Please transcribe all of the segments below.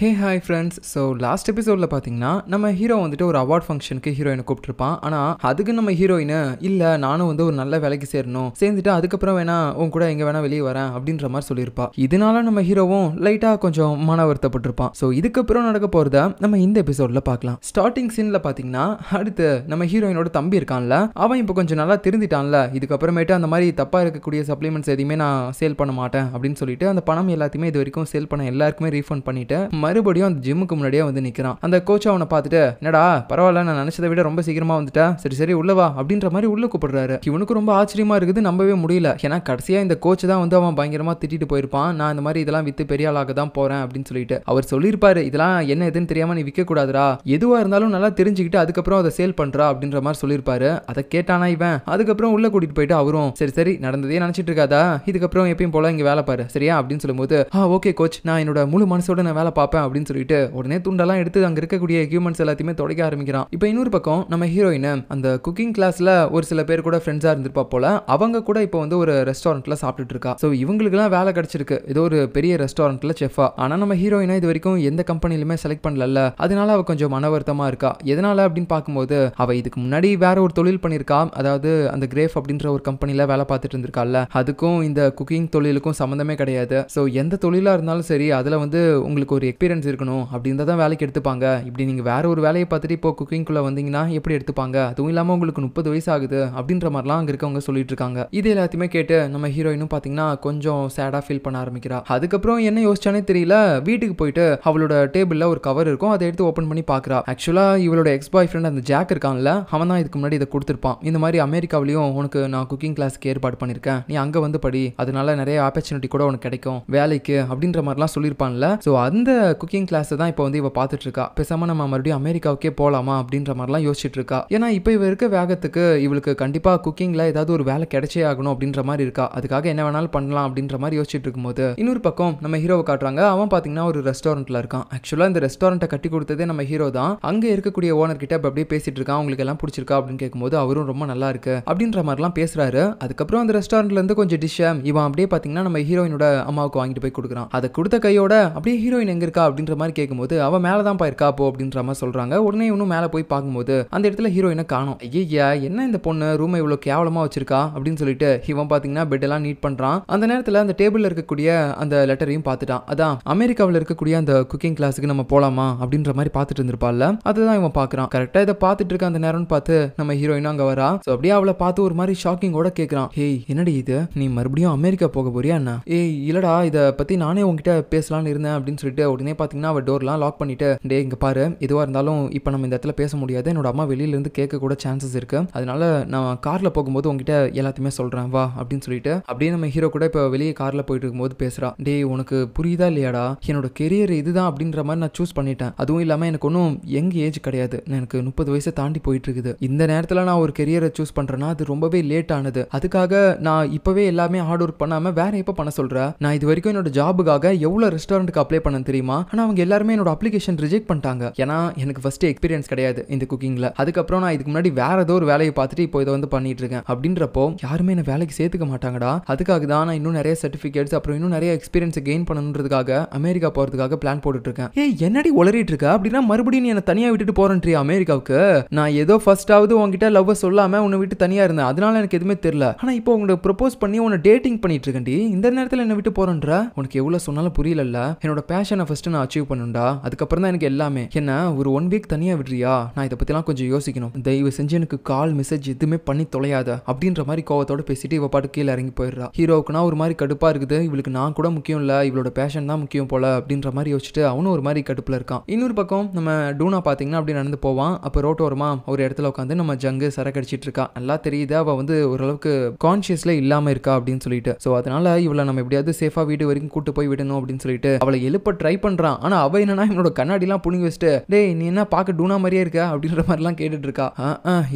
ஹே hi friends so last எபிசோடில் பார்த்தீங்கன்னா நம்ம ஹீரோ வந்துட்டு ஒரு அவார்ட் ஃபங்க்ஷனுக்கு ஹீரோயினை கூப்பிட்டுருப்பான் ஆனால் அதுக்கு நம்ம ஹீரோயினை இல்லை நானும் வந்து ஒரு நல்ல வேலைக்கு சேரணும் சேர்ந்துட்டு அதுக்கப்புறம் வேணா உன் கூட எங்கே வேணா வெளியே வரேன் அப்படின்ற மாதிரி சொல்லியிருப்பா இதனால நம்ம ஹீரோவும் லைட்டாக கொஞ்சம் மன வருத்தப்பட்டிருப்பான் ஸோ இதுக்கப்புறம் நடக்க போகிறத நம்ம இந்த எபிசோடில் பார்க்கலாம் ஸ்டார்டிங் சீனில் பார்த்தீங்கன்னா அடுத்து நம்ம ஹீரோயினோட தம்பி இருக்கான்ல அவன் இப்போ கொஞ்சம் நல்லா திருந்திட்டான்ல இதுக்கப்புறமேட்டு அந்த மாதிரி தப்பாக இருக்கக்கூடிய சப்ளிமெண்ட்ஸ் எதையுமே நான் சேல் பண்ண மாட்டேன் அப்படின்னு சொல்லிட்டு அந்த பணம் எல்லாத்தையுமே இது வரைக்கும் சேல் பண்ண எல்லாருக்குமே ரீஃபண்ட் பண்ணிவிட்டு மறுபடியும் அந்த ஜிம்முக்கு முன்னாடியே வந்து நிற்கிறான் அந்த கோச் அவனை பார்த்துட்டு என்னடா பரவாயில்ல நான் நினைச்சதை விட ரொம்ப சீக்கிரமாக வந்துட்டேன் சரி சரி உள்ளவா அப்படின்ற மாதிரி உள்ள கூப்பிடுறாரு இவனுக்கு ரொம்ப ஆச்சரியமா இருக்குது நம்பவே முடியல ஏன்னா கடைசியாக இந்த கோச் தான் வந்து அவன் பயங்கரமாக திட்டிட்டு போயிருப்பான் நான் இந்த மாதிரி இதெல்லாம் வித்து பெரிய ஆளாக தான் போறேன் அப்படின்னு சொல்லிட்டு அவர் சொல்லியிருப்பாரு இதெல்லாம் என்ன எதுன்னு தெரியாமல் நீ விற்கக்கூடாதுரா எதுவாக இருந்தாலும் நல்லா தெரிஞ்சுக்கிட்டு அதுக்கப்புறம் அதை சேல் பண்ணுறா அப்படின்ற மாதிரி சொல்லியிருப்பாரு அதை கேட்டானா இவன் அதுக்கப்புறம் உள்ள கூட்டிகிட்டு போயிட்டு அவரும் சரி சரி நடந்ததே நினச்சிட்டு இருக்காதா இதுக்கப்புறம் எப்பயும் போல இங்கே வேலை பாரு சரியா அப்படின்னு சொல்லும்போது ஆ ஓகே கோச் நான் என்னோட முழு மனசோட நான் வேலை பார்ப்பேன் பார்ப்பேன் அப்படின்னு சொல்லிட்டு உடனே துண்டெல்லாம் எடுத்து அங்கே இருக்கக்கூடிய எக்யூப்மெண்ட்ஸ் எல்லாத்தையுமே துடைக்க ஆரம்பிக்கிறான் இப்போ இன்னொரு பக்கம் நம்ம ஹீரோயின் அந்த குக்கிங் கிளாஸ்ல ஒரு சில பேர் கூட ஃப்ரெண்ட்ஸாக இருந்திருப்பா போல அவங்க கூட இப்போ வந்து ஒரு ரெஸ்டாரண்ட்டில் சாப்பிட்டுட்டு இருக்கா ஸோ இவங்களுக்குலாம் வேலை கிடச்சிருக்கு ஏதோ ஒரு பெரிய ரெஸ்டாரண்ட்டில் செஃபா ஆனால் நம்ம ஹீரோயினா இது வரைக்கும் எந்த கம்பெனிலுமே செலக்ட் பண்ணல அதனால அவள் கொஞ்சம் மன வருத்தமாக இருக்கா எதனால அப்படின்னு பார்க்கும்போது அவள் இதுக்கு முன்னாடி வேற ஒரு தொழில் பண்ணியிருக்கா அதாவது அந்த கிரேஃப் அப்படின்ற ஒரு கம்பெனியில் வேலை பார்த்துட்டு இருந்திருக்கால அதுக்கும் இந்த குக்கிங் தொழிலுக்கும் சம்மந்தமே கிடையாது ஸோ எந்த தொழிலாக இருந்தாலும் சரி அதில் வந்து உங்களுக்கு ஒரு எக்ஸ்பீரியன்ஸ் எக்ஸ்பீரியன்ஸ் இருக்கணும் அப்படி இருந்தால் தான் வேலைக்கு எடுத்துப்பாங்க இப்படி நீங்கள் வேறு ஒரு வேலையை பார்த்துட்டு இப்போ குக்கிங்குள்ளே வந்தீங்கன்னா எப்படி எடுத்துப்பாங்க அதுவும் இல்லாமல் உங்களுக்கு முப்பது வயசு ஆகுது அப்படின்ற மாதிரிலாம் அங்கே இருக்கவங்க சொல்லிட்டு இருக்காங்க இது எல்லாத்தையுமே கேட்டு நம்ம ஹீரோயினும் பார்த்தீங்கன்னா கொஞ்சம் சேடாக ஃபீல் பண்ண ஆரம்பிக்கிறா அதுக்கப்புறம் என்ன யோசிச்சானே தெரியல வீட்டுக்கு போயிட்டு அவளோட டேபிளில் ஒரு கவர் இருக்கும் அதை எடுத்து ஓப்பன் பண்ணி பார்க்குறா ஆக்சுவலாக இவளோட எக்ஸ் பாய் ஃப்ரெண்ட் அந்த ஜாக் இருக்கான்ல அவன் தான் இதுக்கு முன்னாடி இதை கொடுத்துருப்பான் இந்த மாதிரி அமெரிக்காவிலையும் உனக்கு நான் குக்கிங் கிளாஸ்க்கு ஏற்பாடு பண்ணியிருக்கேன் நீ அங்கே வந்து படி அதனால நிறைய ஆப்பர்ச்சுனிட்டி கூட உனக்கு கிடைக்கும் வேலைக்கு அப்படின்ற மாதிரிலாம் சொல்லியிருப்பான்ல ஸோ அந்த குக்கிங் கிளாஸ் தான் இப்போ வந்து இவ பார்த்துட்டு இருக்கா பேசாமல் நம்ம மறுபடியும் அமெரிக்காவுக்கே போகலாமா அப்படின்ற மாதிரிலாம் யோசிச்சுட்டு இருக்கா ஏன்னா இப்போ இவ இருக்க வேகத்துக்கு இவளுக்கு கண்டிப்பாக குக்கிங்கில் ஏதாவது ஒரு வேலை கிடைச்சே ஆகணும் அப்படின்ற மாதிரி இருக்கா அதுக்காக என்ன வேணாலும் பண்ணலாம் அப்படின்ற மாதிரி யோசிச்சுட்டு இருக்கும்போது இன்னொரு பக்கம் நம்ம ஹீரோவை காட்டுறாங்க அவன் பார்த்தீங்கன்னா ஒரு ரெஸ்டாரண்ட்டில் இருக்கான் ஆக்சுவலாக இந்த ரெஸ்டாரண்ட்டை கட்டி கொடுத்ததே நம்ம ஹீரோ தான் அங்கே இருக்கக்கூடிய ஓனர் கிட்ட அப்படியே பேசிட்டு இருக்கான் அவங்களுக்கு எல்லாம் பிடிச்சிருக்கா அப்படின்னு கேட்கும்போது அவரும் ரொம்ப நல்லா இருக்கு அப்படின்ற மாதிரிலாம் பேசுறாரு அதுக்கப்புறம் அந்த ரெஸ்டாரண்ட்ல இருந்து கொஞ்சம் டிஷ்ஷை இவன் அப்படியே பார்த்தீங்கன்னா நம்ம ஹீரோயினோட அம்மாவுக்கு வாங்கிட்டு போய் கொடுக்குறான் அதை கொடுத்த கையோட அப்படியே ஹீரோயின் எங்க இருக்கா அப்படின்ற மாதிரி கேட்கும்போது அவன் மேலே தான் இருக்கா போ அப்படின்ற மாதிரி சொல்கிறாங்க உடனே இன்னும் மேலே போய் பார்க்கும்போது அந்த இடத்துல ஹீரோயினை காணும் ஐயா என்ன இந்த பொண்ணு ரூமை இவ்வளோ கேவலமாக வச்சிருக்கா அப்படின்னு சொல்லிட்டு இவன் பார்த்தீங்கன்னா பெட்டெல்லாம் நீட் பண்ணுறான் அந்த நேரத்தில் அந்த டேபிளில் இருக்கக்கூடிய அந்த லெட்டரையும் பார்த்துட்டான் அதான் அமெரிக்காவில் இருக்கக்கூடிய அந்த குக்கிங் கிளாஸுக்கு நம்ம போகலாமா அப்படின்ற மாதிரி பார்த்துட்டு இருந்திருப்பால அதுதான் இவன் பார்க்குறான் கரெக்டாக இதை பார்த்துட்டு இருக்க அந்த நேரம்னு பார்த்து நம்ம ஹீரோயினும் அங்கே வரா ஸோ அப்படியே அவளை பார்த்து ஒரு மாதிரி ஷாக்கிங்கோட கேட்குறான் ஏய் என்னடி இது நீ மறுபடியும் அமெரிக்கா போக போறியா என்ன ஏய் இல்லடா இதை பற்றி நானே உங்ககிட்ட பேசலான்னு இருந்தேன் அப்படின்னு சொல்லிட்டு உடனே பார்த்தீங்கன்னா அவள் டோர்லாம் லாக் பண்ணிட்டு டே இங்கே பாரு எதுவாக இருந்தாலும் இப்போ நம்ம இந்த இடத்துல பேச முடியாது என்னோட அம்மா வெளியிலேருந்து கேட்க கூட சான்சஸ் இருக்குது அதனால நான் காரில் போகும்போது உங்ககிட்ட எல்லாத்தையுமே சொல்கிறேன் வா அப்படின்னு சொல்லிட்டு அப்படியே நம்ம ஹீரோ கூட இப்போ வெளியே காரில் போயிட்டு இருக்கும்போது பேசுகிறான் டே உனக்கு புரியுதா இல்லையாடா என்னோட கெரியர் இதுதான் அப்படின்ற மாதிரி நான் சூஸ் பண்ணிட்டேன் அதுவும் இல்லாமல் எனக்கு ஒன்றும் யங் ஏஜ் கிடையாது எனக்கு முப்பது வயசை தாண்டி போயிட்டு இருக்குது இந்த நேரத்தில் நான் ஒரு கெரியரை சூஸ் பண்ணுறேன்னா அது ரொம்பவே லேட் ஆனது அதுக்காக நான் இப்போவே எல்லாமே ஹார்ட் ஒர்க் பண்ணாமல் வேற எப்போ பண்ண சொல்கிறேன் நான் இது வரைக்கும் என்னோட ஜாபுக்காக எவ்வளோ ரெஸ்டாரண்ட்டுக்கு அப்ளை பண்ண தெரியுமா ஆனால் அவங்க எல்லாருமே என்னோட அப்ளிகேஷன் ரிஜெக்ட் பண்ணிட்டாங்க ஏன்னா எனக்கு ஃபர்ஸ்ட் எக்ஸ்பீரியன்ஸ் கிடையாது இந்த குக்கிங்கில் அதுக்கப்புறம் நான் இதுக்கு முன்னாடி வேற ஏதோ ஒரு வேலையை பார்த்துட்டு இப்போ இதை வந்து பண்ணிட்டு இருக்கேன் அப்படின்றப்போ யாருமே என்ன வேலைக்கு சேர்த்துக்க மாட்டாங்கடா அதுக்காக தான் நான் இன்னும் நிறைய சர்டிஃபிகேட்ஸ் அப்புறம் இன்னும் நிறைய எக்ஸ்பீரியன்ஸ் கெயின் பண்ணணுன்றதுக்காக அமெரிக்கா போகிறதுக்காக பிளான் போட்டுட்டு இருக்கேன் ஏ என்னடி உளறிட்டு இருக்க அப்படின்னா மறுபடியும் நீ என்ன தனியாக விட்டுட்டு போறேன்றியா அமெரிக்காவுக்கு நான் ஏதோ ஃபர்ஸ்டாவது உங்ககிட்ட லவ் சொல்லாமல் உன்னை விட்டு தனியாக இருந்தேன் அதனால எனக்கு எதுவுமே தெரியல ஆனால் இப்போ உங்களை ப்ரொப்போஸ் பண்ணி உன்னை டேட்டிங் பண்ணிட்டு இருக்கேன்டி இந்த நேரத்தில் என்ன விட்டு போறேன்ற உனக்கு எவ்வளோ சொன்னாலும் புரியல என்னோட பேஷனை ஃபர்ஸ்ட் ஃபஸ்ட்டு நான் அச்சீவ் பண்ணுண்டா அதுக்கப்புறம் தான் எனக்கு எல்லாமே என்ன ஒரு ஒன் வீக் தனியாக விடுறியா நான் இதை பற்றிலாம் கொஞ்சம் யோசிக்கணும் தயவு செஞ்சு எனக்கு கால் மெசேஜ் எதுவுமே பண்ணி தொலையாத அப்படின்ற மாதிரி கோவத்தோட பேசிட்டு இவ பாட்டு கீழே இறங்கி போயிடுறா ஹீரோவுக்குனா ஒரு மாதிரி கடுப்பாக இருக்குது இவளுக்கு நான் கூட முக்கியம் இல்லை இவளோட பேஷன் தான் முக்கியம் போல அப்படின்ற மாதிரி யோசிச்சுட்டு அவனும் ஒரு மாதிரி கடுப்பில் இருக்கான் இன்னொரு பக்கம் நம்ம டூனா பார்த்தீங்கன்னா அப்படி நடந்து போவான் அப்போ ரோட்டோரமா ஒரு இடத்துல உட்காந்து நம்ம ஜங்கு சரக்கடிச்சிட்டு இருக்கா நல்லா தெரியுது அவள் வந்து ஓரளவுக்கு கான்ஷியஸில் இல்லாமல் இருக்கா அப்படின்னு சொல்லிட்டு ஸோ அதனால இவளை நம்ம எப்படியாவது சேஃபாக வீடு வரைக்கும் கூட்டு போய் விடணும் அப்படின்னு சொல்லிட்டு அவளை எழுப்ப ட்ரை பண்ணுற பண்ணுறான் ஆனால் அவள் என்னன்னா இவனோட கண்ணாடிலாம் புனிங்க வச்சுட்டு டேய் நீ என்ன பார்க்க டூனா மாதிரியே இருக்க அப்படின்ற மாதிரிலாம் கேட்டுட்டு இருக்கா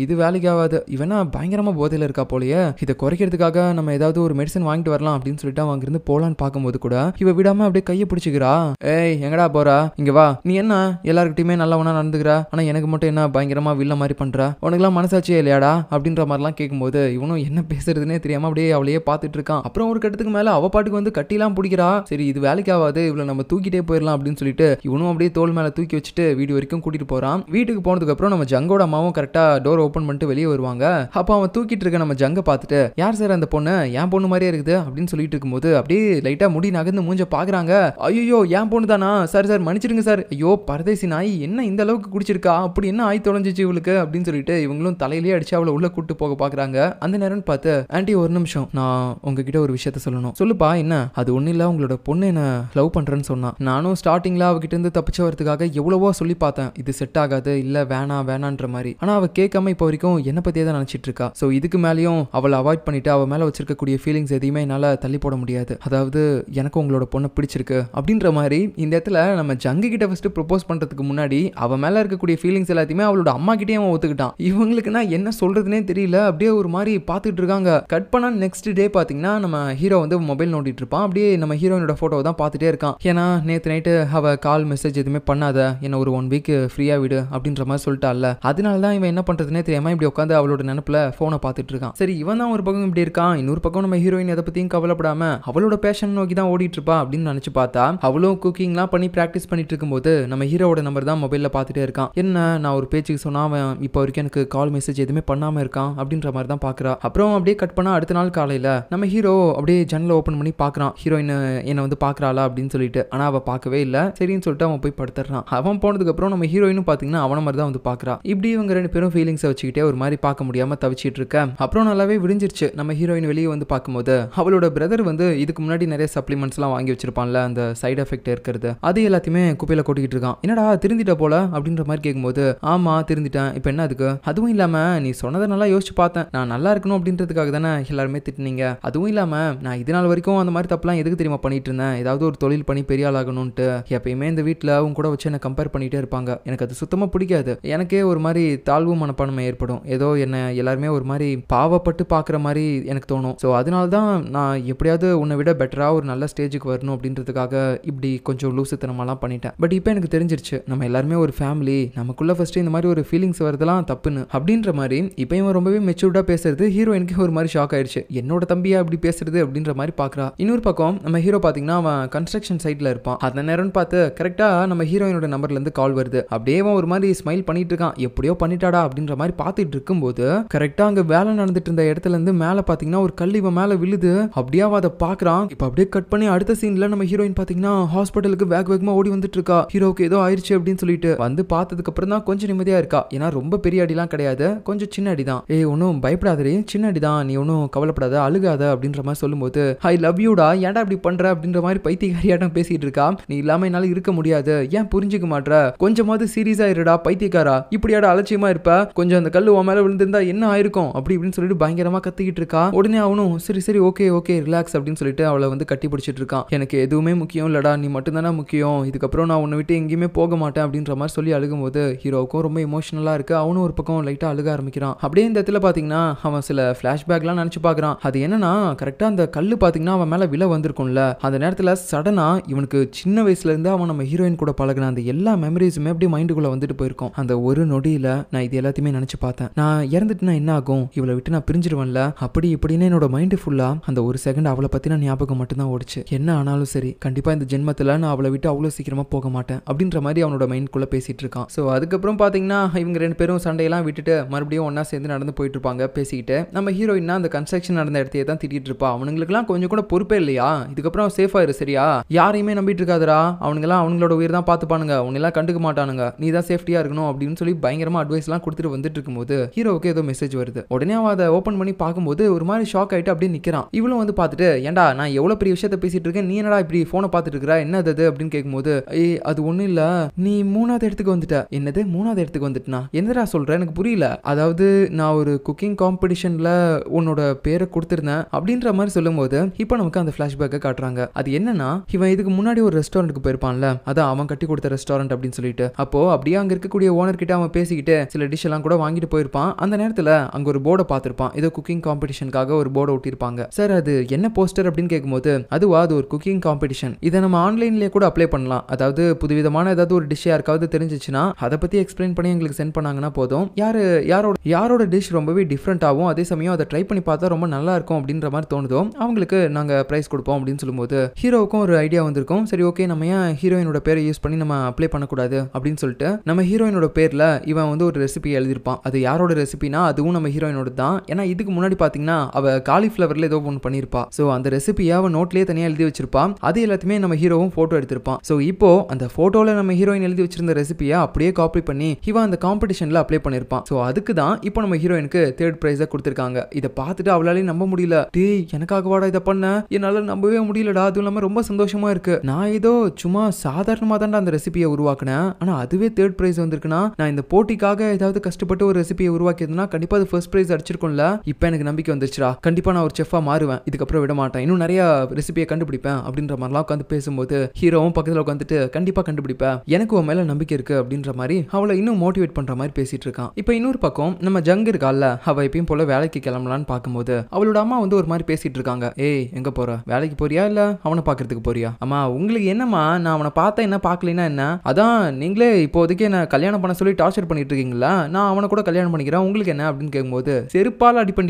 இது வேலைக்கு ஆகாது இவனா பயங்கரமாக போதையில் இருக்கா போலயே இதை குறைக்கிறதுக்காக நம்ம ஏதாவது ஒரு மெடிசன் வாங்கிட்டு வரலாம் அப்படின்னு சொல்லிட்டு அவங்க இருந்து போலான்னு பார்க்கும்போது கூட இவ விடாம அப்படியே கையை பிடிச்சிக்கிறா ஏய் எங்கடா போறா இங்க வா நீ என்ன எல்லாருக்கிட்டையுமே நல்ல ஒன்றா நடந்துக்கிறா ஆனால் எனக்கு மட்டும் என்ன பயங்கரமாக வில்ல மாதிரி பண்ணுறா உனக்குலாம் மனசாச்சே இல்லையாடா அப்படின்ற மாதிரிலாம் கேட்கும்போது இவனும் என்ன பேசுறதுனே தெரியாமல் அப்படியே அவளையே பார்த்துட்டு இருக்கான் அப்புறம் ஒரு கட்டத்துக்கு மேலே அவ பாட்டுக்கு வந்து கட்டிலாம் பிடிக்கிறா சரி இது வேலைக்கு ஆகாது இவ்வளோ நம்ம தூக்கிட்டே போயிடலாம் பண்ணலாம் அப்படின்னு சொல்லிட்டு இவனும் அப்படியே தோல் மேலே தூக்கி வச்சுட்டு வீடு வரைக்கும் கூட்டிட்டு போறான் வீட்டுக்கு போனதுக்கு அப்புறம் நம்ம ஜங்கோட அம்மாவும் கரெக்டாக டோர் ஓப்பன் பண்ணிட்டு வெளியே வருவாங்க அப்போ அவன் தூக்கிட்டு இருக்க நம்ம ஜங்க பார்த்துட்டு யார் சார் அந்த பொண்ணு என் பொண்ணு மாதிரியே இருக்குது அப்படின்னு சொல்லிட்டு இருக்கும்போது அப்படியே லைட்டா முடி நகர்ந்து மூஞ்ச பாக்குறாங்க ஐயோ என் பொண்ணு தானா சார் சார் மன்னிச்சிருங்க சார் ஐயோ பரதேசி நாய் என்ன இந்த அளவுக்கு குடிச்சிருக்கா அப்படி என்ன ஆய் தொலைஞ்சிச்சு இவளுக்கு அப்படின்னு சொல்லிட்டு இவங்களும் தலையிலேயே அடிச்சு அவளை உள்ள கூட்டு போக பாக்குறாங்க அந்த நேரம் பார்த்து ஆண்டி ஒரு நிமிஷம் நான் உங்ககிட்ட ஒரு விஷயத்த சொல்லணும் சொல்லுப்பா என்ன அது ஒண்ணு இல்ல உங்களோட பொண்ணு என்ன லவ் பண்றேன்னு சொன்னா நானும் ஸ்டார்டிங்கில் இருந்து தப்பிச்சு வரதுக்காக எவ்வளவோ சொல்லி பார்த்தேன் இது செட் ஆகாது இல்லை வேணாம் வேணான்ற மாதிரி ஆனால் அவள் கேட்காம இப்போ வரைக்கும் என்னை பத்தியே தான் நினச்சிட்டு இருக்கா ஸோ இதுக்கு மேலேயும் அவளை அவாய்ட் பண்ணிட்டு அவள் மேலே வச்சிருக்கக்கூடிய ஃபீலிங்ஸ் எதையுமே என்னால் தள்ளி போட முடியாது அதாவது எனக்கு உங்களோட பொண்ணை பிடிச்சிருக்கு அப்படின்ற மாதிரி இந்த இடத்துல நம்ம ஜங்கு கிட்ட ஃபர்ஸ்ட் ப்ரொபோஸ் பண்ணுறதுக்கு முன்னாடி அவள் மேலே இருக்கக்கூடிய ஃபீலிங்ஸ் எல்லாத்தையுமே அவளோட அம்மா கிட்டே அவன் ஒத்துக்கிட்டான் நான் என்ன சொல்கிறதுனே தெரியல அப்படியே ஒரு மாதிரி பாத்துட்டு இருக்காங்க கட் பண்ணால் நெக்ஸ்ட் டே பார்த்தீங்கன்னா நம்ம ஹீரோ வந்து மொபைல் நோண்டிட்டு இருப்பான் அப்படியே நம்ம ஹீரோயினோட ஃபோட்டோவை தான் பார்த்துட்டே இருக்கான் ஏன்னா நேற்று நைட்டு போயிட்டு அவள் கால் மெசேஜ் எதுவுமே பண்ணாத என்ன ஒரு ஒன் வீக் ஃப்ரீயாக விடு அப்படின்ற மாதிரி சொல்லிட்டால அதனால தான் இவன் என்ன பண்ணுறதுனே தெரியாமல் இப்படி உட்காந்து அவளோட நினப்புல ஃபோனை பார்த்துட்டு இருக்கான் சரி இவன் தான் ஒரு பக்கம் இப்படி இருக்கான் இன்னொரு பக்கம் நம்ம ஹீரோயின் எதை பற்றியும் கவலைப்படாமல் அவளோட பேஷன் நோக்கி தான் ஓடிட்டு இருப்பா அப்படின்னு நினச்சி பார்த்தா அவளும் குக்கிங்லாம் பண்ணி ப்ராக்டிஸ் பண்ணிட்டு இருக்கும்போது நம்ம ஹீரோட நம்பர் தான் மொபைலில் பார்த்துட்டே இருக்கான் என்ன நான் ஒரு பேச்சுக்கு சொன்னால் அவன் இப்போ வரைக்கும் எனக்கு கால் மெசேஜ் எதுவுமே பண்ணாமல் இருக்கான் அப்படின்ற மாதிரி தான் பாக்குறா அப்புறம் அப்படியே கட் பண்ணால் அடுத்த நாள் காலையில் நம்ம ஹீரோ அப்படியே ஜன்னலை ஓப்பன் பண்ணி பார்க்குறான் ஹீரோயின் என்னை வந்து பார்க்குறாளா அப்படின்னு சொல்லிட்டு ஆனால் அவள் பார்க்கவே பண்ணவே இல்லை சரின்னு சொல்லிட்டு அவன் போய் படுத்துறான் அவன் போனதுக்கப்புறம் நம்ம ஹீரோயினும் பார்த்தீங்கன்னா அவன மாதிரி தான் வந்து பாக்குறா இப்படி இவங்க ரெண்டு பேரும் ஃபீலிங்ஸை வச்சுக்கிட்டே ஒரு மாதிரி பார்க்க முடியாமல் தவிச்சிட்டு இருக்க அப்புறம் நல்லாவே விடிஞ்சிருச்சு நம்ம ஹீரோயின் வெளியே வந்து பார்க்கும்போது அவளோட பிரதர் வந்து இதுக்கு முன்னாடி நிறைய சப்ளிமெண்ட்ஸ்லாம் வாங்கி வச்சிருப்பான்ல அந்த சைடு எஃபெக்ட் இருக்கிறது அது எல்லாத்தையுமே குப்பையில் கொட்டிக்கிட்டு இருக்கான் என்னடா திருந்திட்ட போல அப்படின்ற மாதிரி கேட்கும்போது ஆமாம் திருந்திட்டேன் இப்போ என்ன அதுக்கு அதுவும் இல்லாமல் நீ சொன்னதை நல்லா யோசிச்சு பார்த்தேன் நான் நல்லா இருக்கணும் அப்படின்றதுக்காக தானே எல்லாருமே திட்டினீங்க அதுவும் இல்லாமல் நான் இது நாள் வரைக்கும் அந்த மாதிரி தப்பெல்லாம் எதுக்கு தெரியுமா பண்ணிட்டு இருந்தேன் ஏதாவது ஒரு தொழில் பண்ணி பெரிய ஆளாகணும்ட்டு எப்பயுமே இந்த வீட்டில் அவங்க கூட வச்சு என்னை கம்பேர் பண்ணிகிட்டே இருப்பாங்க எனக்கு அது சுத்தமாக பிடிக்காது எனக்கே ஒரு மாதிரி தாழ்வு மனப்பான்மை ஏற்படும் ஏதோ என்னை எல்லாருமே ஒரு மாதிரி பாவப்பட்டு பார்க்குற மாதிரி எனக்கு தோணும் ஸோ அதனால தான் நான் எப்படியாவது உன்னை விட பெட்டராக ஒரு நல்ல ஸ்டேஜுக்கு வரணும் அப்படின்றதுக்காக இப்படி கொஞ்சம் லூசுத்தனமாலாம் பண்ணிட்டேன் பட் இப்போ எனக்கு தெரிஞ்சிருச்சு நம்ம எல்லாருமே ஒரு ஃபேமிலி நமக்குள்ள ஃபஸ்ட்டு இந்த மாதிரி ஒரு ஃபீலிங்ஸ் வரதெல்லாம் தப்புன்னு அப்படின்ற மாதிரி இப்போ இவன் ரொம்பவே மெச்சூர்டாக பேசுறது ஹீரோயினுக்கே ஒரு மாதிரி ஷாக் ஆயிடுச்சு என்னோட தம்பியா அப்படி பேசுறது அப்படின்ற மாதிரி பார்க்குறா இன்னொரு பக்கம் நம்ம ஹீரோ பார்த்தீங்கன்னா அவன் கன்ஸ்ட்ரக்ஷன் சைட்டில் இருப்பான் அந்த நேரம் யாருன்னு பார்த்து கரெக்டாக நம்ம ஹீரோயினோட நம்பர்லேருந்து கால் வருது அப்படியே ஒரு மாதிரி ஸ்மைல் பண்ணிட்டு இருக்கான் எப்படியோ பண்ணிட்டாடா அப்படின்ற மாதிரி பார்த்துட்டு இருக்கும்போது கரெக்டாக அங்கே வேலை நடந்துட்டு இருந்த இடத்துல இருந்து மேலே பார்த்தீங்கன்னா ஒரு கல் இவன் மேலே விழுது அப்படியே அதை பார்க்குறான் இப்போ அப்படியே கட் பண்ணி அடுத்த சீனில் நம்ம ஹீரோயின் பார்த்தீங்கன்னா ஹாஸ்பிட்டலுக்கு வேக வேகமாக ஓடி வந்துட்டு இருக்கா ஹீரோக்கு ஏதோ ஆயிடுச்சு அப்படின்னு சொல்லிட்டு வந்து பார்த்ததுக்கு அப்புறம் தான் கொஞ்சம் நிம்மதியாக இருக்கா ஏன்னா ரொம்ப பெரிய அடிலாம் கிடையாது கொஞ்சம் சின்ன அடி தான் ஏ ஒன்றும் பயப்படாதே சின்ன அடி தான் நீ ஒன்றும் கவலைப்படாத அழுகாத அப்படின்ற மாதிரி சொல்லும்போது ஐ லவ் யூடா ஏன்டா இப்படி பண்ணுற அப்படின்ற மாதிரி பைத்தியகாரியாட்டம் பேசிகிட்டு இருக்கா நீ இல்லாமல் என்னால் இருக்க முடியாது ஏன் புரிஞ்சுக்க மாட்டேற கொஞ்சமாவது சீரியஸா இருடா பைத்தியக்காரா இப்படியாடா அலட்சியமா இருப்ப கொஞ்சம் அந்த கல் உன் மேல விழுந்திருந்தா என்ன ஆயிருக்கும் அப்படி இப்படின்னு சொல்லிட்டு பயங்கரமா கத்திக்கிட்டு இருக்கா உடனே அவனும் சரி சரி ஓகே ஓகே ரிலாக்ஸ் அப்படின்னு சொல்லிட்டு அவளை வந்து கட்டி பிடிச்சிட்டு இருக்கான் எனக்கு எதுவுமே முக்கியம் இல்லடா நீ மட்டும்தானே முக்கியம் இதுக்கப்புறம் நான் உன்னை விட்டு எங்கேயுமே போக மாட்டேன் அப்படின்ற மாதிரி சொல்லி அழுகும்போது ஹீரோவுக்கும் ரொம்ப இமோஷனலா இருக்கு அவனும் ஒரு பக்கம் லைட்டா அழுக ஆரம்பிக்கிறான் அப்படியே இந்த இடத்துல பாத்தீங்கன்னா அவன் சில பிளாஷ்பேக்லாம் நினைச்சு பாக்குறான் அது என்னன்னா கரெக்டா அந்த கல் பாத்தீங்கன்னா அவன் மேல வில வந்திருக்கும்ல அந்த நேரத்துல சடனா இவனுக்கு சின்ன வயசுலேருந்து அவன் நம்ம ஹீரோயின் கூட பழகின அந்த எல்லா மெமரிஸுமே அப்படியே மைண்டுக்குள்ளே வந்துட்டு போயிருக்கோம் அந்த ஒரு நொடியில் நான் இது எல்லாத்தையுமே நினச்சி பார்த்தேன் நான் இறந்துட்டுனா என்ன ஆகும் இவளை விட்டு நான் பிரிஞ்சிருவேன்ல அப்படி இப்படின்னு என்னோட மைண்டு ஃபுல்லாக அந்த ஒரு செகண்ட் அவளை பற்றின ஞாபகம் மட்டும்தான் ஓடிச்சு என்ன ஆனாலும் சரி கண்டிப்பாக இந்த ஜென்மத்தில் நான் அவளை விட்டு அவ்வளோ சீக்கிரமாக போக மாட்டேன் அப்படின்ற மாதிரி அவனோட மைண்ட்குள்ளே பேசிகிட்டு இருக்கான் ஸோ அதுக்கப்புறம் பார்த்தீங்கன்னா இவங்க ரெண்டு பேரும் சண்டையெல்லாம் விட்டுட்டு மறுபடியும் ஒன்றா சேர்ந்து நடந்து போயிட்டு இருப்பாங்க பேசிக்கிட்டு நம்ம ஹீரோயின்னா அந்த கன்ஸ்ட்ரக்ஷன் நடந்த இடத்தையே தான் திட்டிகிட்டு இருப்பா அவனுங்களுக்குலாம் கொஞ்சம் கூட பொறுப்பே இல்லையா இதுக்கப்புறம் சேஃபாக இரு சரியா யாரையுமே நம்பிட்டு இருக்காதரா இல்லைடா அவனுங்கெல்லாம் அவங்களோட உயிர் தான் பார்த்துப்பானுங்க அவனெல்லாம் கண்டுக்க மாட்டானுங்க நீ தான் சேஃப்டியாக இருக்கணும் அப்படின்னு சொல்லி பயங்கரமாக அட்வைஸ் எல்லாம் கொடுத்துட்டு வந்துட்டு இருக்கும்போது ஹீரோவுக்கு ஏதோ மெசேஜ் வருது உடனே அவன் அதை ஓப்பன் பண்ணி பார்க்கும்போது ஒரு மாதிரி ஷாக் ஆகிட்டு அப்படியே நிற்கிறான் இவளும் வந்து பார்த்துட்டு ஏன்டா நான் எவ்வளோ பெரிய விஷயத்தை பேசிட்டு இருக்கேன் நீ என்னடா இப்படி ஃபோனை பார்த்துட்டு இருக்கிறா என்ன அது அப்படின்னு கேட்கும்போது ஏய் அது ஒன்றும் இல்லை நீ மூணாவது இடத்துக்கு வந்துட்ட என்னது மூணாவது இடத்துக்கு வந்துட்டுனா என்னடா சொல்கிற எனக்கு புரியல அதாவது நான் ஒரு குக்கிங் காம்படிஷனில் உன்னோட பேரை கொடுத்துருந்தேன் அப்படின்ற மாதிரி சொல்லும்போது இப்போ நமக்கு அந்த ஃப்ளாஷ்பேக்கை காட்டுறாங்க அது என்னன்னா இவன் இதுக்கு முன்னாடி ஒரு ரெஸ்டாரண்ட் ரெஸ்டாரண்ட்டுக்கு போயிருப்பான்ல அதான் அவன் கட்டி கொடுத்த ரெஸ்டாரண்ட் அப்படின்னு சொல்லிட்டு அப்போ அப்படியே அங்க இருக்கக்கூடிய ஓனர் கிட்ட அவன் பேசிக்கிட்டு சில டிஷ் எல்லாம் கூட வாங்கிட்டு போயிருப்பான் அந்த நேரத்துல அங்க ஒரு போர்டை பார்த்திருப்பான் ஏதோ குக்கிங் காம்படிஷனுக்காக ஒரு போர்டை ஒட்டியிருப்பாங்க சார் அது என்ன போஸ்டர் அப்படின்னு கேட்கும்போது அதுவா அது ஒரு குக்கிங் காம்படிஷன் இதை நம்ம ஆன்லைன்லேயே கூட அப்ளை பண்ணலாம் அதாவது புதுவிதமான ஏதாவது ஒரு டிஷ் யாருக்காவது தெரிஞ்சிச்சுன்னா அதை பற்றி எக்ஸ்பிளைன் பண்ணி எங்களுக்கு சென்ட் பண்ணாங்கன்னா போதும் யார் யாரோட யாரோட டிஷ் ரொம்பவே டிஃப்ரெண்ட் ஆகும் அதே சமயம் அதை ட்ரை பண்ணி பார்த்தா ரொம்ப நல்லா இருக்கும் அப்படின்ற மாதிரி தோணுதோ அவங்களுக்கு நாங்கள் ப்ரைஸ் கொடுப்போம் அப்படின்னு சொல்லும்போது ஹீரோவுக்கும் ஒரு ஐடியா வந்திருக்கும் சரி ஓகே நம்ம நம்ம ஏன் ஹீரோயினோட பேரை யூஸ் பண்ணி நம்ம அப்ளை பண்ணக்கூடாது அப்படின்னு சொல்லிட்டு நம்ம ஹீரோயினோட பேரில் இவன் வந்து ஒரு ரெசிபி எழுதியிருப்பான் அது யாரோட ரெசிபினா அதுவும் நம்ம ஹீரோயினோட தான் ஏன்னா இதுக்கு முன்னாடி பார்த்தீங்கன்னா அவள் காலிஃப்ளவரில் ஏதோ ஒன்று பண்ணியிருப்பா ஸோ அந்த ரெசிபியை அவன் நோட்லேயே தனியாக எழுதி வச்சிருப்பான் அது எல்லாத்தையுமே நம்ம ஹீரோவும் ஃபோட்டோ எடுத்திருப்பான் ஸோ இப்போ அந்த ஃபோட்டோவில் நம்ம ஹீரோயின் எழுதி வச்சிருந்த ரெசிபியை அப்படியே காப்பி பண்ணி இவன் அந்த காம்படிஷனில் அப்ளை பண்ணியிருப்பான் ஸோ அதுக்கு தான் இப்போ நம்ம ஹீரோயினுக்கு தேர்ட் ப்ரைஸை கொடுத்துருக்காங்க இதை பார்த்துட்டு அவளாலையும் நம்ப முடியல டேய் எனக்காகவாடா இதை பண்ண என்னால் நம்பவே முடியலடா அதுவும் இல்லாமல் ரொம்ப சந்தோஷமாக இருக்குது நான் ஏதோ சும்மா சாதாரணமாக தான்டா அந்த ரெசிபியை உருவாக்குனேன் ஆனால் அதுவே தேர்ட் ப்ரைஸ் வந்திருக்குன்னா நான் இந்த போட்டிக்காக ஏதாவது கஷ்டப்பட்டு ஒரு ரெசிபியை உருவாக்கியதுன்னா கண்டிப்பாக அது ஃபர்ஸ்ட் ப்ரைஸ் அடிச்சிருக்கோம்ல இப்போ எனக்கு நம்பிக்கை வந்துச்சுடா கண்டிப்பாக நான் ஒரு செஃபாக மாறுவேன் இதுக்கப்புறம் விட மாட்டேன் இன்னும் நிறைய ரெசிபியை கண்டுபிடிப்பேன் அப்படின்ற மாதிரிலாம் உட்காந்து பேசும்போது ஹீரோவும் பக்கத்தில் உட்காந்துட்டு கண்டிப்பாக கண்டுபிடிப்பேன் எனக்கு உன் மேலே நம்பிக்கை இருக்கு அப்படின்ற மாதிரி அவளை இன்னும் மோட்டிவேட் பண்ணுற மாதிரி பேசிட்டு இருக்கான் இப்போ இன்னொரு பக்கம் நம்ம ஜங் இருக்கால அவள் எப்பயும் போல வேலைக்கு கிளம்பலான்னு பார்க்கும்போது அவளோட அம்மா வந்து ஒரு மாதிரி பேசிட்டு இருக்காங்க ஏய் எங்க போற வேலைக்கு போறியா இல்ல அவனை பாக்குறதுக்கு போறியா அம்மா உங்களுக்கு என்னம்மா ஆமாம் நான் அவனை பார்த்தா என்ன பார்க்கலன்னா என்ன அதான் நீங்களே இப்போதைக்கு என்ன கல்யாணம் பண்ண சொல்லி டார்ச்சர் பண்ணிட்டு இருக்கீங்களா நான் அவனை கூட கல்யாணம் பண்ணிக்கிறேன் உங்களுக்கு என்ன அப்படின்னு கேட்கும்போது செருப்பால் அடி பண்ணி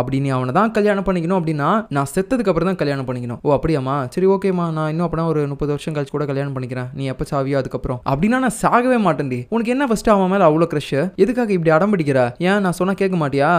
அப்படி நீ அவனை தான் கல்யாணம் பண்ணிக்கணும் அப்படின்னா நான் செத்ததுக்கு அப்புறம் தான் கல்யாணம் பண்ணிக்கணும் ஓ அப்படியாம்மா சரி ஓகேம்மா நான் இன்னும் அப்படின்னா ஒரு முப்பது வருஷம் கழிச்சு கூட கல்யாணம் பண்ணிக்கிறேன் நீ எப்போ சாவியோ அதுக்கப்புறம் அப்படின்னா நான் சாகவே மாட்டேன்டி உனக்கு என்ன ஃபஸ்ட்டு அவன் மேலே அவ்வளோ க்ரஷ் எதுக்காக இப்படி அடம்பிடிக்கிற ஏன் நான் சொன்னால் கேட்க மாட்டியா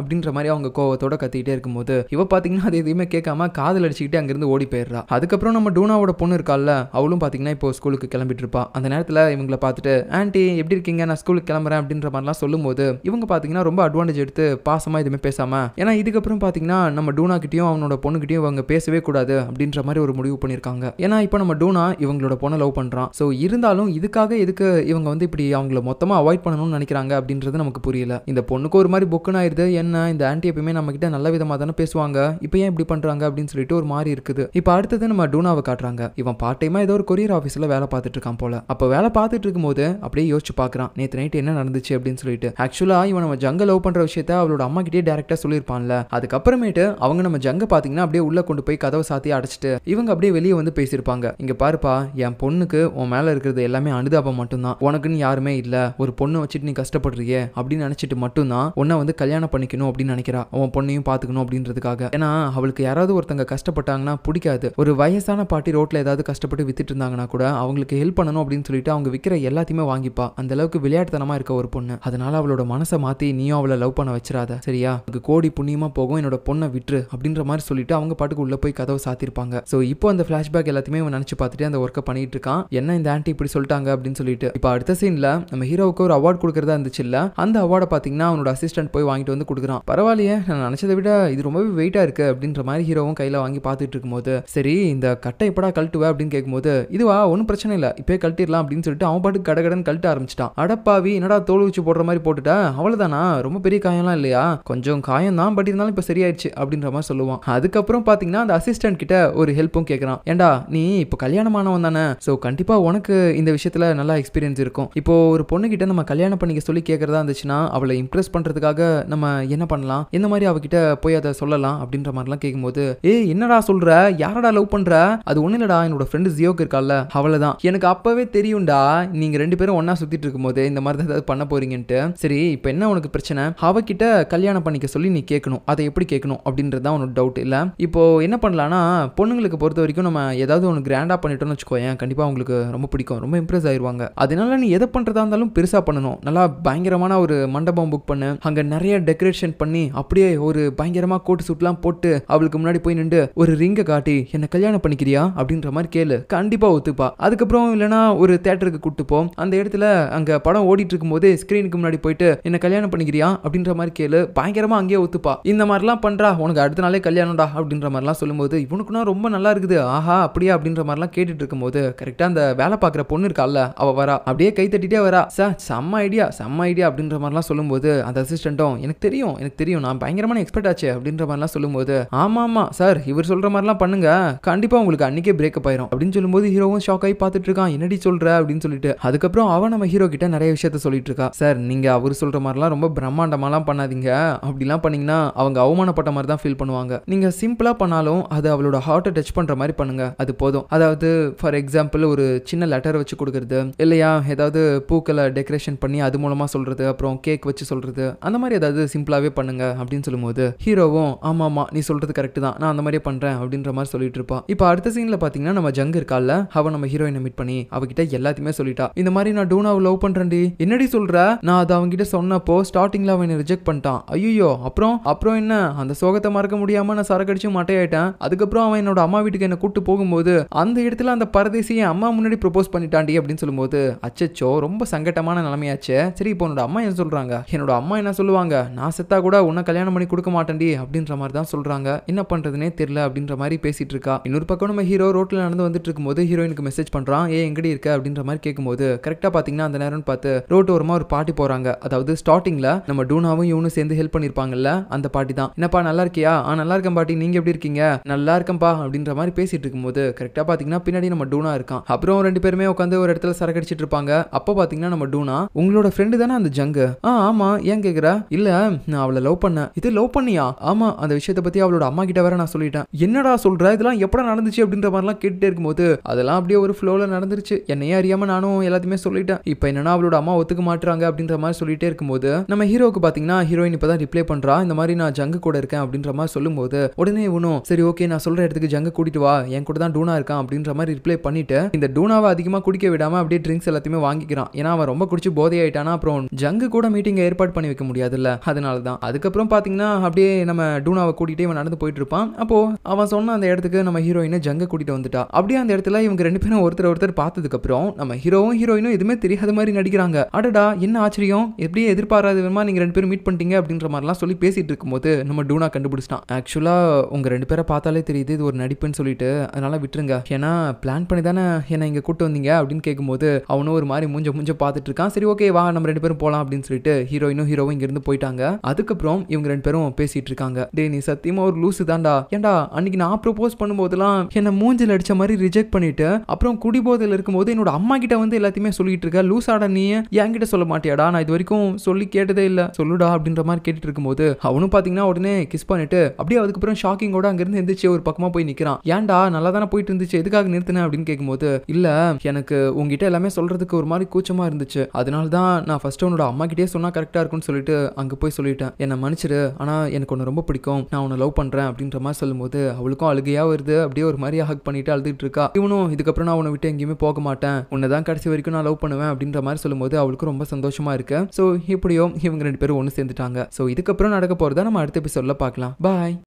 அப்படின்ற மாதிரி அவங்க கோவத்தோட கத்திக்கிட்டே இருக்கும்போது இவ பார்த்தீங்கன்னா அது எதுவுமே கேட்காம காதல் அடிச்சுக்கிட்டே அங்கேருந்து ஓடி போயிடுறா அதுக்கப்புறம் நம்ம டூனாவோட பொண்ணு இருக்கால அவளும் பார்த்தீங்கன்னா இப்போ ஸ்கூலுக்கு கிளம்பிட்டு இருப்பா அந்த நேரத்தில் இவங்களை பார்த்துட்டு ஆண்டி எப்படி இருக்கீங்க நான் ஸ்கூலுக்கு கிளம்புறேன் அப்படின்ற மாதிரிலாம் சொல்லும்போது இவங்க பார்த்தீங்கன்னா ரொம்ப அட்வான்டேஜ் எடுத்து பாசமாக எதுவுமே பேசாமல் ஏன்னா இதுக்கப்புறம் பார்த்தீங்கன்னா நம்ம டூனா கிட்டேயும் அவனோட பொண்ணுக்கிட்டையும் இவங்க பேசவே கூடாது அப்படின்ற மாதிரி ஒரு முடிவு பண்ணியிருக்காங்க ஏன்னா இப்போ நம்ம டூனா இவங்களோட பொண்ணை லவ் பண்ணுறான் ஸோ இருந்தாலும் இதுக்காக எதுக்கு இவங்க வந்து இப்படி அவங்கள மொத்தமாக அவாய்ட் பண்ணணும்னு நினைக்கிறாங்க அப்படின்றது நமக்கு புரியல இந்த பொண்ணுக்கு ஒரு மாதிரி புக்குன்னு ஆயிடுது என்ன இந்த ஆண்டி எப்பயுமே நம்ம கிட்ட நல்ல விதமாக தானே பேசுவாங்க இப்போ ஏன் இப்படி பண்ணுறாங்க அப்படின்னு சொல்லிட்டு ஒரு மாதிரி இருக்குது இப்போ அடுத்தது நம்ம டூனாவை காட்டுறாங்க இவன் பார்ட் டைம் அம்மா ஏதோ ஒரு கொரியர் ஆஃபீஸில் வேலை பார்த்துட்டு இருக்கான் போல அப்போ வேலை பார்த்துட்டு இருக்கும்போது அப்படியே யோசிச்சு பார்க்குறான் நேற்று நைட் என்ன நடந்துச்சு அப்படின்னு சொல்லிட்டு ஆக்சுவலாக இவன் நம்ம ஜங்க லவ் பண்ணுற விஷயத்த அவளோட அம்மா கிட்டே டேரக்டாக சொல்லியிருப்பான்ல அதுக்கப்புறமேட்டு அவங்க நம்ம ஜங்க பார்த்தீங்கன்னா அப்படியே உள்ளே கொண்டு போய் கதவை சாத்தி அடைச்சிட்டு இவங்க அப்படியே வெளியே வந்து பேசியிருப்பாங்க இங்கே பாருப்பா என் பொண்ணுக்கு உன் மேலே இருக்கிறது எல்லாமே அனுதாபம் மட்டும்தான் உனக்குன்னு யாருமே இல்லை ஒரு பொண்ணு வச்சுட்டு நீ கஷ்டப்படுறியே அப்படின்னு நினச்சிட்டு மட்டும்தான் உன்னை வந்து கல்யாணம் பண்ணிக்கணும் அப்படின்னு நினைக்கிறா உன் பொண்ணையும் பார்த்துக்கணும் அப்படின்றதுக்காக ஏன்னா அவளுக்கு யாராவது ஒருத்தங்க கஷ்டப்பட்டாங்கன்னா பிடிக்காது ஒரு வயசான பாட்டி ரோட்டில் ஏதாவது கஷ்டப்பட்டு கஷ்டப்பட்டு வித்துட்டு கூட அவங்களுக்கு ஹெல்ப் பண்ணணும் அப்படின்னு சொல்லிட்டு அவங்க விற்கிற எல்லாத்தையுமே வாங்கிப்பா அந்த அளவுக்கு விளையாட்டுத்தனமாக இருக்க ஒரு பொண்ணு அதனால அவளோட மனசை மாற்றி நீயும் அவளை லவ் பண்ண வச்சிடாத சரியா உனக்கு கோடி புண்ணியமாக போகும் என்னோட பொண்ணை விட்டுரு அப்படின்ற மாதிரி சொல்லிட்டு அவங்க பாட்டுக்கு உள்ள போய் கதவை சாத்திருப்பாங்க ஸோ இப்போ அந்த பிளாஷ்பேக் எல்லாத்தையுமே அவன் நினச்சி பார்த்துட்டு அந்த ஒர்க்கை பண்ணிட்டு இருக்கான் என்ன இந்த ஆண்டி இப்படி சொல்லிட்டாங்க அப்படின்னு சொல்லிட்டு இப்போ அடுத்த சீன்ல நம்ம ஹீரோவுக்கு ஒரு அவார்டு கொடுக்குறதா இருந்துச்சு இல்லை அந்த அவார்டை பார்த்தீங்கன்னா அவனோட அசிஸ்டன்ட் போய் வாங்கிட்டு வந்து கொடுக்குறான் பரவாயில்லையே நான் நினைச்சதை விட இது ரொம்பவே வெயிட்டாக இருக்கு அப்படின்ற மாதிரி ஹீரோவும் கையில் வாங்கி பார்த்துட்டு இருக்கும்போது சரி இந்த கட்டை எப்படா கழட்டுவ அப்படின்னு கேட்கும்போது இதுவா ஒன்றும் பிரச்சனை இல்லை இப்போயே கழட்டிடலாம் அப்படின்னு சொல்லிட்டு அவன் பாட்டுக்கு கடகடன் கழட்ட ஆரம்பிச்சிட்டான் அடப்பாவி என்னடா தோல் வச்சு போடுற மாதிரி போட்டுட்டா அவ்வளோதானா ரொம்ப பெரிய காயம்லாம் இல்லையா கொஞ்சம் காயம் தான் பட் இருந்தாலும் இப்போ சரியாயிடுச்சு அப்படின்ற மாதிரி சொல்லுவான் அதுக்கப்புறம் பார்த்தீங்கன்னா அந்த அசிஸ்டன்ட் கிட்ட ஒரு ஹெல்ப்பும் கேட்குறான் ஏண்டா நீ இப்போ கல்யாணமானவன் தானே ஸோ கண்டிப்பாக உனக்கு இந்த விஷயத்தில் நல்லா எக்ஸ்பீரியன்ஸ் இருக்கும் இப்போ ஒரு கிட்ட நம்ம கல்யாணம் பண்ணிக்க சொல்லி கேட்குறதா இருந்துச்சுன்னா அவளை இம்ப்ரெஸ் பண்ணுறதுக்காக நம்ம என்ன பண்ணலாம் எந்த மாதிரி அவகிட்ட போய் அதை சொல்லலாம் அப்படின்ற மாதிரிலாம் கேட்கும்போது ஏ என்னடா சொல்கிற யாரடா லவ் பண்ணுற அது ஒன்றும் இல்லடா என்னோட ஃப்ரெண்டு மிஸ்ஸஸ் யோக் இருக்கால அவளை தான் எனக்கு அப்பவே தெரியும்டா நீங்க ரெண்டு பேரும் ஒன்னா சுத்திட்டு இருக்கும்போது இந்த மாதிரி தான் ஏதாவது பண்ண போறீங்கன்ட்டு சரி இப்போ என்ன உனக்கு பிரச்சனை அவகிட்ட கல்யாணம் பண்ணிக்க சொல்லி நீ கேட்கணும் அதை எப்படி கேட்கணும் அப்படின்றது தான் உனக்கு டவுட் இல்லை இப்போ என்ன பண்ணலாம்னா பொண்ணுங்களுக்கு பொறுத்த வரைக்கும் நம்ம ஏதாவது ஒன்று கிராண்டாக பண்ணிட்டோம்னு வச்சுக்கோயேன் கண்டிப்பாக உங்களுக்கு ரொம்ப பிடிக்கும் ரொம்ப இம்ப்ரெஸ் ஆயிருவாங்க அதனால நீ எதை பண்றதா இருந்தாலும் பெருசாக பண்ணணும் நல்லா பயங்கரமான ஒரு மண்டபம் புக் பண்ணு அங்கே நிறைய டெக்கரேஷன் பண்ணி அப்படியே ஒரு பயங்கரமாக கோட்டு சூட்லாம் போட்டு அவளுக்கு முன்னாடி போய் நின்று ஒரு ரிங்கை காட்டி என்னை கல்யாணம் பண்ணிக்கிறியா அப்படின்ற மாதிரி கேளு கண்டிப்பாக ஒத்துப்பா அதுக்கப்புறம் இல்லைனா ஒரு தேட்டருக்கு கூட்டுப்போம் அந்த இடத்துல அங்கே படம் ஓடிட்டு இருக்கும்போது ஸ்க்ரீனுக்கு முன்னாடி போயிட்டு என்ன கல்யாணம் பண்ணிக்கிறியா அப்படின்ற மாதிரி கேளு பயங்கரமாக அங்கேயே ஒத்துப்பா இந்த மாதிரிலாம் பண்ணுறா உனக்கு அடுத்த நாளே கல்யாணம்டா அப்படின்ற மாதிரிலாம் சொல்லும்போது இவனுக்குனா ரொம்ப நல்லா இருக்குது ஆஹா அப்படியா அப்படின்ற மாதிரிலாம் கேட்டுட்டு இருக்கும்போது கரெக்டாக அந்த வேலை பார்க்குற பொண்ணு இருக்கா அவள் வரா அப்படியே கை தட்டிட்டே வரா சார் செம்ம ஐடியா செம்ம ஐடியா அப்படின்ற மாதிரிலாம் சொல்லும்போது அந்த அசிஸ்டண்ட்டும் எனக்கு தெரியும் எனக்கு தெரியும் நான் பயங்கரமான எக்ஸ்பர்ட் ஆச்சு அப்படின்ற மாதிரிலாம் சொல்லும்போது ஆமா ஆமா சார் இவர் சொல்கிற மாதிரிலாம் பண்ணுங்க கண்டிப்பாக உங்களுக்கு அன்றைக்கே பிரேக்கப் ஆயிரும் அப்படின்னு சொல்லும்போது ஹீரோவும் ஷாக் ஆகி பார்த்துட்டு இருக்கான் என்னடி சொல்ற அப்படின்னு சொல்லிட்டு அதுக்கப்புறம் அவன் நம்ம ஹீரோ கிட்ட நிறைய விஷயத்த சொல்லிட்டு இருக்கா சார் நீங்க அவர் சொல்ற மாதிரிலாம் ரொம்ப பிரம்மாண்டமாலாம் பண்ணாதீங்க அப்படிலாம் பண்ணீங்கன்னா அவங்க அவமானப்பட்ட மாதிரி தான் ஃபீல் பண்ணுவாங்க நீங்க சிம்பிளா பண்ணாலும் அது அவளோட ஹார்ட்டை டச் பண்ற மாதிரி பண்ணுங்க அது போதும் அதாவது ஃபார் எக்ஸாம்பிள் ஒரு சின்ன லெட்டர் வச்சு கொடுக்கறது இல்லையா ஏதாவது பூக்களை டெக்கரேஷன் பண்ணி அது மூலமா சொல்றது அப்புறம் கேக் வச்சு சொல்றது அந்த மாதிரி ஏதாவது சிம்பிளாவே பண்ணுங்க அப்படின்னு சொல்லும்போது ஹீரோவும் ஆமா ஆமா நீ சொல்றது கரெக்ட் தான் நான் அந்த மாதிரியே பண்றேன் அப்படின்ற மாதிரி சொல்லிட்டு இருப்பான் இப்போ அடுத்த சீன்ல பாத்தீங்கன்னா நம்ம ஜங்கர் இருக்கால அவ நம்ம ஹீரோயினை மீட் பண்ணி அவகிட்ட எல்லாத்தையுமே சொல்லிட்டா இந்த மாதிரி நான் டூனாவை லவ் பண்றேன்டி என்னடி சொல்ற நான் அதை அவங்கிட்ட சொன்னப்போ ஸ்டார்டிங்ல அவன் ரிஜெக்ட் பண்ணிட்டான் ஐயோ அப்புறம் அப்புறம் என்ன அந்த சோகத்தை மறக்க முடியாம நான் சரக்கடிச்சு மட்டையாயிட்டேன் அதுக்கப்புறம் அவன் என்னோட அம்மா வீட்டுக்கு என்ன கூட்டு போகும்போது அந்த இடத்துல அந்த பரதேசியை அம்மா முன்னாடி ப்ரொபோஸ் பண்ணிட்டாண்டி அப்படின்னு சொல்லும்போது அச்சச்சோ ரொம்ப சங்கட்டமான நிலைமையாச்சு சரி இப்போ என்னோட அம்மா என்ன சொல்றாங்க என்னோட அம்மா என்ன சொல்லுவாங்க நான் செத்தா கூட உன்ன கல்யாணம் பண்ணி கொடுக்க மாட்டேன்டி அப்படின்ற மாதிரி தான் சொல்றாங்க என்ன பண்றதுனே தெரியல அப்படின்ற மாதிரி பேசிட்டு இருக்கா இன்னொரு பக்கம் நம்ம ஹீரோ ரோட்ல நடந்து வந்துட்டு இருக்கும்போது ஹீரோயினுக்கு மெசேஜ் பண்றான் ஏ எங்கடி இருக்க அப்படின்ற மாதிரி கேட்கும்போது கரெக்டா பாத்தீங்கன்னா அந்த நேரம்னு பார்த்து ரோட்டு ஓரமாக ஒரு பாட்டி போறாங்க அதாவது ஸ்டார்டிங்ல நம்ம டூனாவும் இவனும் சேர்ந்து ஹெல்ப் பண்ணிருப்பாங்கல்ல அந்த பாட்டி தான் என்னப்பா நல்லா இருக்கியா ஆ நல்லா இருக்கேன் பாட்டி நீங்க எப்படி இருக்கீங்க நல்லா இருக்கம்பா அப்படின்ற மாதிரி பேசிட்டு இருக்கும்போது கரெக்டாக பார்த்தீங்கன்னா பின்னாடி நம்ம டூனா இருக்கான் அப்புறம் ரெண்டு பேருமே உட்காந்து ஒரு இடத்துல சரக்கடிச்சிட்டு இருப்பாங்க அப்போ பார்த்தீங்கன்னா நம்ம டூனா உங்களோட ஃப்ரெண்டு தானே அந்த ஜங்கு ஆ ஆமா ஏன் கேக்குற இல்ல நான் அவளை லவ் பண்ணேன் இது லவ் பண்ணியா ஆமா அந்த விஷயத்தை பத்தி அவளோட அம்மா கிட்ட வேற நான் சொல்லிட்டேன் என்னடா சொல்ற இதெல்லாம் எப்படா நடந்துச்சு அப்படின்ற மாதிரிலாம் கேட்டுட்டே இருக்கும்போது அதெல்லாம் அப்படியே ஒரு ஃப்ளோவில் நடந்துருச்சு என்னையே அறியாமல் நானும் எல்லாத்தையுமே சொல்லிட்டேன் இப்போ என்னன்னா அவளோட அம்மா ஒத்துக்க மாட்டுறாங்க அப்படின்ற மாதிரி சொல்லிட்டே இருக்கும்போது நம்ம ஹீரோக்கு பார்த்தீங்கன்னா ஹீரோயின் இப்போ தான் ரிப்ளை பண்ணுறா இந்த மாதிரி நான் ஜங்கு கூட இருக்கேன் அப்படின்ற மாதிரி சொல்லும்போது உடனே இவனும் சரி ஓகே நான் சொல்கிற இடத்துக்கு ஜங்கு கூட்டிட்டு வா என் கூட தான் டூனா இருக்கான் அப்படின்ற மாதிரி ரிப்ளை பண்ணிட்டு இந்த டூனாவை அதிகமாக குடிக்க விடாமல் அப்படியே ட்ரிங்க்ஸ் எல்லாத்தையுமே வாங்கிக்கிறான் ஏன்னா அவன் ரொம்ப குடிச்சு போதையாயிட்டானா அப்புறம் ஜங்கு கூட மீட்டிங் ஏற்பாடு பண்ணி வைக்க முடியாதுல்ல அதனால தான் அதுக்கப்புறம் பார்த்தீங்கன்னா அப்படியே நம்ம டூனாவை கூட்டிகிட்டே இவன் நடந்து போயிட்டு இருப்பான் அப்போது அவன் சொன்ன அந்த இடத்துக்கு நம்ம ஹீரோயினை ஜங்கு கூட்டிகிட்டு வந்துட்டா அப்படியே அந்த இடத்துல இவங்க ரெண்டு பேரும் ஒருத்தர் ஒருத்தர் பார்த்ததுக்கு அப்புறம் நம்ம ஹீரோவும் ஹீரோயினும் எதுவுமே தெரியாத மாதிரி நடிக்கிறாங்க அடடா என்ன ஆச்சரியம் எப்படியே எதிர்பாராத விதமா நீங்க ரெண்டு பேரும் மீட் பண்ணிட்டீங்க அப்படின்ற மாதிரிலாம் சொல்லி பேசிட்டு இருக்கும்போது நம்ம டூனா கண்டுபிடிச்சிட்டான் ஆக்சுவலா உங்க ரெண்டு பேரை பார்த்தாலே தெரியுது இது ஒரு நடிப்புன்னு சொல்லிட்டு அதனால விட்டுருங்க ஏன்னா பிளான் பண்ணி தானே என்னை இங்க கூட்டு வந்தீங்க அப்படின்னு கேட்கும்போது அவனும் ஒரு மாதிரி மூஞ்ச மூஞ்ச பார்த்துட்டு இருக்கான் சரி ஓகே வா நம்ம ரெண்டு பேரும் போலாம் அப்படின்னு சொல்லிட்டு ஹீரோயினும் ஹீரோவும் இருந்து போயிட்டாங்க அதுக்கப்புறம் இவங்க ரெண்டு பேரும் பேசிட்டு இருக்காங்க டே நீ சத்தியமா ஒரு லூசு தான்டா ஏன்டா அன்னைக்கு நான் ப்ரொபோஸ் பண்ணும்போதெல்லாம் என்ன மூஞ்சில் அடிச்ச மாதிரி ரிஜெக்ட் பண்ணிட்டு அப்புறம் குடிபோதையில் இருக்கும்போது என்னோட அம்மா கிட்ட வந்து எல்லாத்தையுமே சொல்லிட்டு இருக்க ஆட நீ என்கிட்ட சொல்ல மாட்டியாடா நான் இது வரைக்கும் சொல்லி கேட்டதே இல்லை சொல்லுடா அப்படின்ற மாதிரி கேட்டுட்டு இருக்கும்போது அவனும் பார்த்தீங்கன்னா உடனே கிஸ் பண்ணிட்டு அப்படியே அதுக்கப்புறம் ஷாக்கிங்கோட அங்கிருந்து எந்திரிச்சு ஒரு பக்கமாக போய் நிற்கிறான் ஏன்டா நல்லா தானே போயிட்டு இருந்துச்சு எதுக்காக நிறுத்தினேன் அப்படின்னு கேட்கும்போது இல்லை எனக்கு உங்ககிட்ட எல்லாமே சொல்கிறதுக்கு ஒரு மாதிரி கூச்சமாக இருந்துச்சு அதனால தான் நான் ஃபர்ஸ்ட் உன்னோட அம்மா கிட்டே சொன்னால் கரெக்டாக இருக்கும்னு சொல்லிட்டு அங்கே போய் சொல்லிட்டேன் என்னை மன்னிச்சிரு ஆனால் எனக்கு ஒன்று ரொம்ப பிடிக்கும் நான் உன்னை லவ் பண்ணுறேன் அப்படின்ற மாதிரி சொல்லும்போது அவளுக்கும் அழுகையாக வருது அப்படியே ஒரு மாதிரி ஹக் பண்ணிட்டு அழுதுட்டு இருக்கா இவனும் இதுக்கப்புறம் நான் உன்னை விட்டு எங்கேயுமே போக மாட்டேன் உன்னை தான் கடைசி வரைக்கும் நான் லவ் பண்ணுவேன் அப்படின்ற மாதிரி சொல்லும்போது அவளுக்கு ரொம்ப சந்தோஷமா இருக்கு ஸோ இப்படியோ இவங்க ரெண்டு பேரும் ஒன்று சேர்ந்துட்டாங்க ஸோ இதுக்கப்புறம் நடக்க போகிறதா நம்ம அடுத்த எபிசோடில் பார்க்கலாம் பாய்